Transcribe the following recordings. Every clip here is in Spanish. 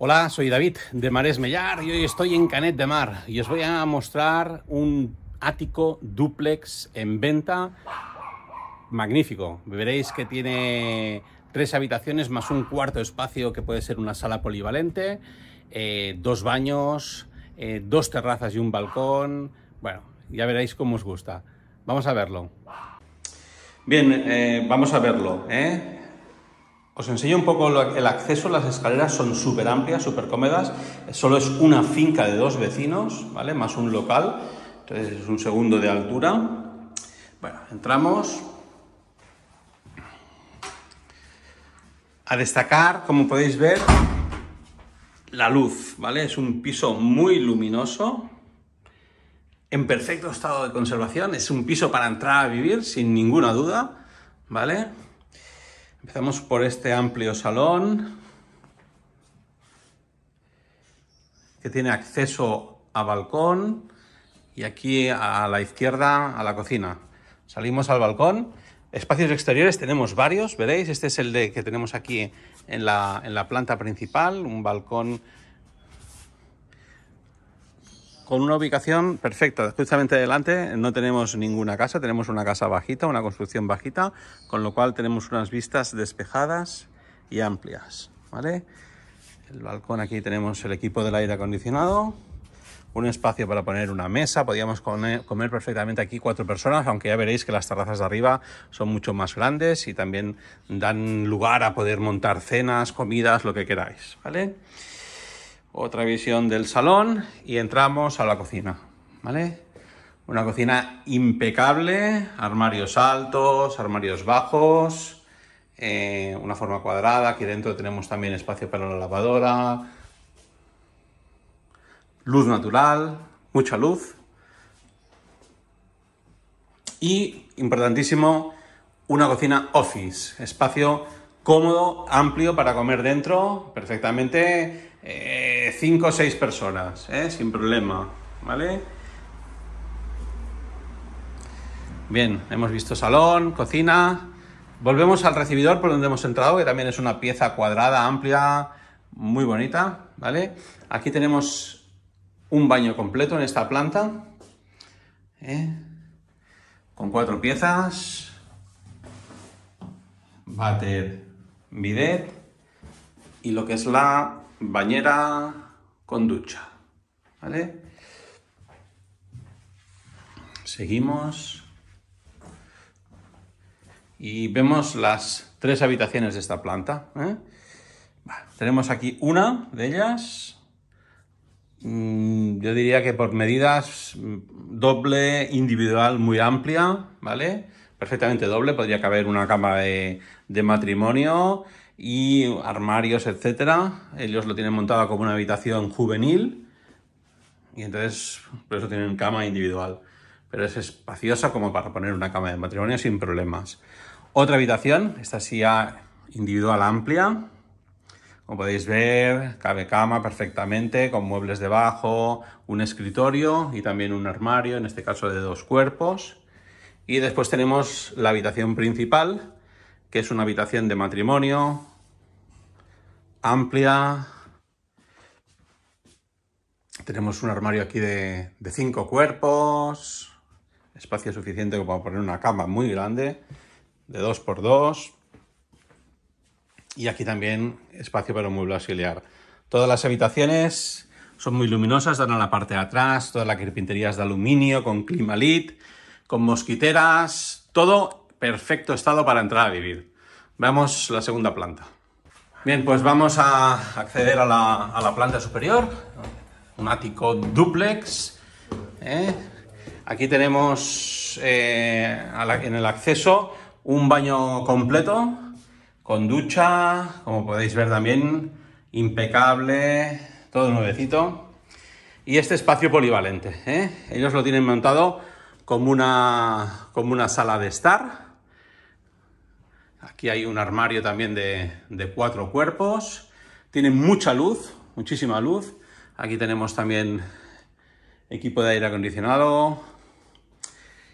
Hola, soy David de Mares Mellar y hoy estoy en Canet de Mar y os voy a mostrar un ático duplex en venta magnífico. Veréis que tiene tres habitaciones más un cuarto espacio que puede ser una sala polivalente, eh, dos baños, eh, dos terrazas y un balcón. Bueno, ya veréis cómo os gusta. Vamos a verlo. Bien, eh, vamos a verlo. ¿eh? Os enseño un poco el acceso, las escaleras son súper amplias, súper cómodas, solo es una finca de dos vecinos, ¿vale? Más un local, entonces es un segundo de altura. Bueno, entramos. A destacar, como podéis ver, la luz, ¿vale? Es un piso muy luminoso, en perfecto estado de conservación, es un piso para entrar a vivir, sin ninguna duda, ¿vale? Empezamos por este amplio salón que tiene acceso a balcón y aquí a la izquierda a la cocina. Salimos al balcón. Espacios exteriores tenemos varios, veréis. Este es el de que tenemos aquí en la, en la planta principal, un balcón con una ubicación perfecta. Justamente delante no tenemos ninguna casa, tenemos una casa bajita, una construcción bajita, con lo cual tenemos unas vistas despejadas y amplias. ¿vale? El balcón aquí tenemos el equipo del aire acondicionado, un espacio para poner una mesa, podíamos comer perfectamente aquí cuatro personas, aunque ya veréis que las terrazas de arriba son mucho más grandes y también dan lugar a poder montar cenas, comidas, lo que queráis, ¿vale? otra visión del salón y entramos a la cocina, ¿vale? Una cocina impecable, armarios altos, armarios bajos, eh, una forma cuadrada, aquí dentro tenemos también espacio para la lavadora, luz natural, mucha luz y, importantísimo, una cocina office, espacio cómodo, amplio para comer dentro, perfectamente eh, o 6 personas, eh, sin problema, ¿vale? Bien, hemos visto salón, cocina. Volvemos al recibidor por donde hemos entrado, que también es una pieza cuadrada, amplia, muy bonita, ¿vale? Aquí tenemos un baño completo en esta planta, ¿eh? con cuatro piezas, bater, bidet y lo que es la bañera con ducha. ¿Vale? Seguimos. Y vemos las tres habitaciones de esta planta. ¿eh? tenemos aquí una de ellas. Mm, yo diría que por medidas mm, doble, individual, muy amplia, ¿vale? Perfectamente doble, podría caber una cama de matrimonio y armarios, etcétera. Ellos lo tienen montado como una habitación juvenil y entonces por eso tienen cama individual. Pero es espaciosa como para poner una cama de matrimonio sin problemas. Otra habitación, esta sí individual amplia. Como podéis ver, cabe cama perfectamente, con muebles debajo, un escritorio y también un armario, en este caso de dos cuerpos. Y después tenemos la habitación principal, que es una habitación de matrimonio, amplia. Tenemos un armario aquí de, cinco cuerpos, espacio suficiente para poner una cama muy grande, de 2 por 2 Y aquí también espacio para un mueble auxiliar. Todas las habitaciones son muy luminosas, dan a la parte de atrás, toda la carpintería es de aluminio, con clima lit, con mosquiteras, todo perfecto estado para entrar a vivir. Veamos la segunda planta. Bien, pues vamos a acceder a la, planta superior, un ático duplex. ¿eh? Aquí tenemos eh, en el acceso un baño completo, con ducha, como podéis ver también, impecable, todo nuevecito. Y este espacio polivalente, ¿eh? ellos lo tienen montado como una sala de estar, Aquí hay un armario también de, cuatro cuerpos. Tiene mucha luz, muchísima luz. Aquí tenemos también equipo de aire acondicionado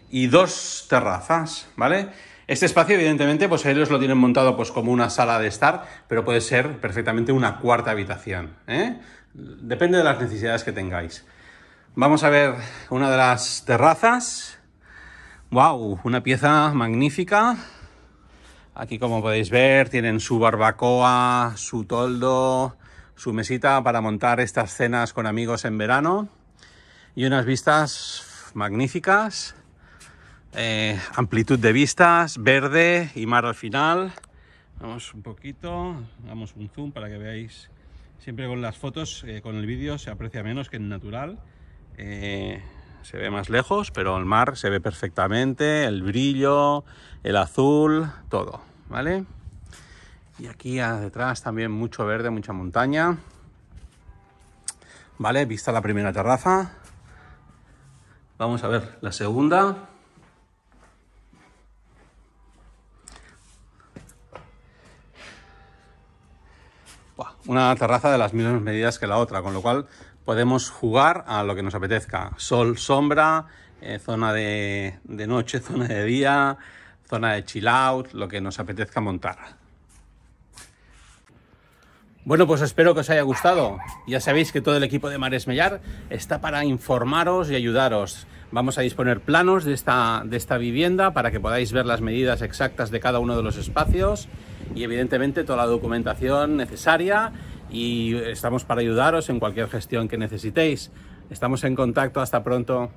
y dos terrazas, ¿vale? Este espacio, evidentemente, pues ellos lo tienen montado pues, como una sala de estar, pero puede ser perfectamente una cuarta habitación. ¿eh? Depende de las necesidades que tengáis. Vamos a ver una de las terrazas. ¡Wow! Una pieza magnífica. Aquí como podéis ver tienen su barbacoa, su toldo, su mesita para montar estas cenas con amigos en verano y unas vistas magníficas, eh, amplitud de vistas, verde y mar al final. Vamos un poquito, damos un zoom para que veáis. Siempre con las fotos, eh, con el vídeo se aprecia menos que en natural. Eh, se ve más lejos, pero el mar se ve perfectamente, el brillo, el azul, todo, ¿vale? Y aquí ah, detrás también mucho verde, mucha montaña. Vale, vista la primera terraza. Vamos a ver la segunda. Una terraza de las mismas medidas que la otra, con lo cual podemos jugar a lo que nos apetezca. Sol, sombra, eh, zona de, de, noche, zona de día, zona de chill out, lo que nos apetezca montar. Bueno, pues espero que os haya gustado. Ya sabéis que todo el equipo de Mares Mellar está para informaros y ayudaros. Vamos a disponer planos de esta, de esta vivienda para que podáis ver las medidas exactas de cada uno de los espacios y evidentemente toda la documentación necesaria y estamos para ayudaros en cualquier gestión que necesitéis. Estamos en contacto, hasta pronto.